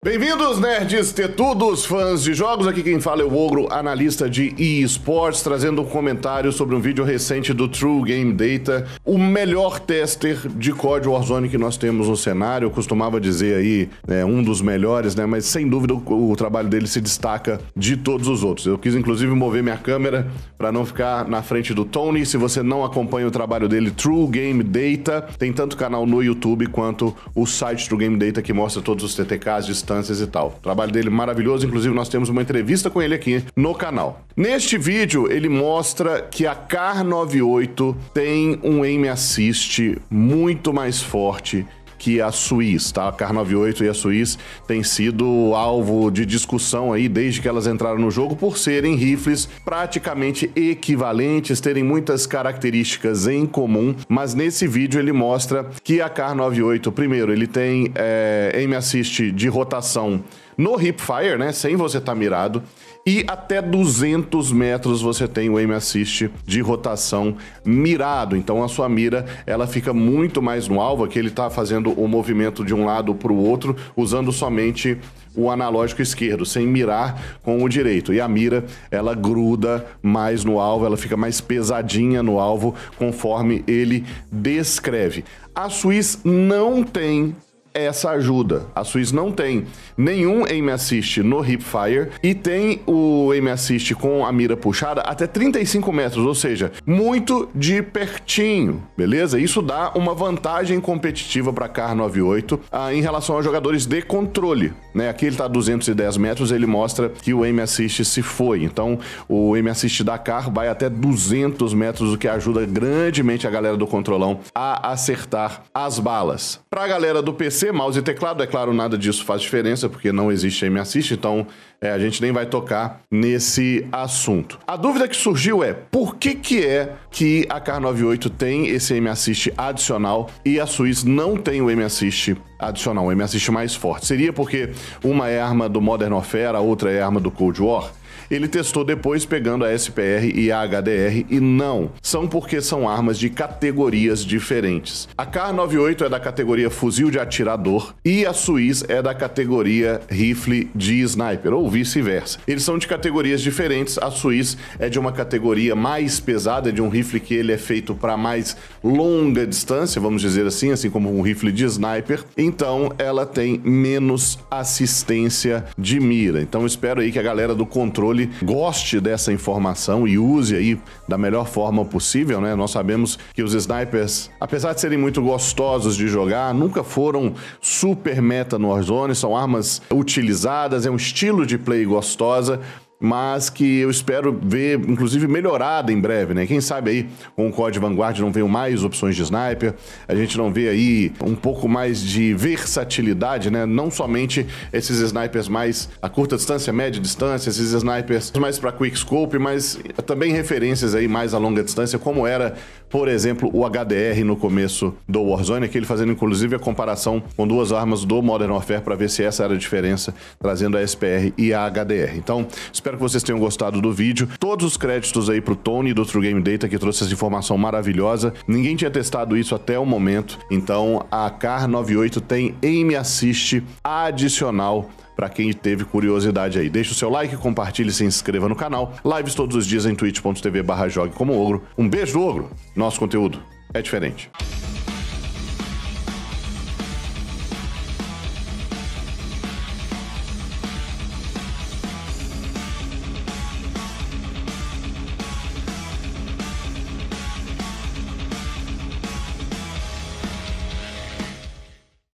Bem-vindos, nerds, tetudos, fãs de jogos. Aqui quem fala é o Ogro, analista de eSports, trazendo um comentário sobre um vídeo recente do True Game Data, o melhor tester de COD Warzone que nós temos no cenário. Eu costumava dizer aí, né, um dos melhores, né? Mas sem dúvida o, trabalho dele se destaca de todos os outros. Eu quis inclusive mover minha câmera para não ficar na frente do Tony. Se você não acompanha o trabalho dele, True Game Data, tem tanto canal no YouTube quanto o site True Game Data que mostra todos os TTKs de distâncias e tal. O trabalho dele maravilhoso, inclusive nós temos uma entrevista com ele aqui no canal. Neste vídeo, ele mostra que a Car 98 tem um aim assist muito mais forte que a Suíça, tá? A Car 98 e a Suíça têm sido alvo de discussão aí desde que elas entraram no jogo por serem rifles praticamente equivalentes, terem muitas características em comum, mas nesse vídeo ele mostra que a Car 98, primeiro, ele tem é, eh, aim assist de rotação no hipfire, né, sem você estar tá mirado, e até 200 metros você tem o aim assist de rotação mirado. Então a sua mira ela fica muito mais no alvo, que ele está fazendo o movimento de um lado para o outro usando somente o analógico esquerdo, sem mirar com o direito. E a mira, ela gruda mais no alvo, ela fica mais pesadinha no alvo, conforme ele descreve. A Swiss não tem essa ajuda. A Swiss não tem nenhum aim assist no hipfire e tem o aim assist com a mira puxada até 35 metros, ou seja, muito de pertinho, beleza? Isso dá uma vantagem competitiva para Car 98 ah, em relação aos jogadores de controle, né? Aqui ele tá a 210 metros, ele mostra que o aim assist se foi. Então, o aim assist da Car vai até 200 metros, o que ajuda grandemente a galera do controlão a acertar as balas. Para a galera do PC mouse e teclado. É claro, nada disso faz diferença, porque não existe aí me assiste, então é, a gente nem vai tocar nesse assunto. A dúvida que surgiu é por que, que é que a Car 98 tem esse M Assist adicional e a Swiss não tem o M Assist adicional, o M Assist mais forte? Seria porque uma é arma do Modern Warfare, a outra é arma do Cold War? Ele testou depois pegando a SPR e a HDR e não, são porque são armas de categorias diferentes. A Kar98 é da categoria fuzil de atirador e a Suiz é da categoria rifle de sniper, ou vice-versa. Eles são de categorias diferentes, a Suiz é de uma categoria mais pesada, de um rifle que ele é feito para mais longa distância, vamos dizer assim, assim como um rifle de sniper, então ela tem menos assistência de mira. Então espero aí que a galera do controle controle, goste dessa informação e use aí da melhor forma possível, né? Nós sabemos que os snipers, apesar de serem muito gostosos de jogar, nunca foram super meta no Warzone, são armas utilizadas, é um estilo de play gostosa mas que eu espero ver, inclusive, melhorada em breve, né? Quem sabe aí com o COD Vanguard não venham mais opções de sniper, a gente não vê aí um pouco mais de versatilidade, né? Não somente esses snipers mais a curta distância, média distância, esses snipers mais para quick scope, mas também referências aí mais a longa distância, como era, por exemplo, o HDR no começo do Warzone, aquele fazendo inclusive a comparação com duas armas do Modern Warfare para ver se essa era a diferença, trazendo a SPR e a HDR. Então, espero Espero que vocês tenham gostado do vídeo. Todos os créditos aí pro Tony do True Game Data que trouxe essa informação maravilhosa. Ninguém tinha testado isso até o momento. Então a CAR98 tem Aim Assist adicional para quem teve curiosidade aí. Deixe o seu like, compartilhe, se inscreva no canal. Lives todos os dias em twitch.tv barra jogue como ogro. Um beijo do ogro. Nosso conteúdo é diferente.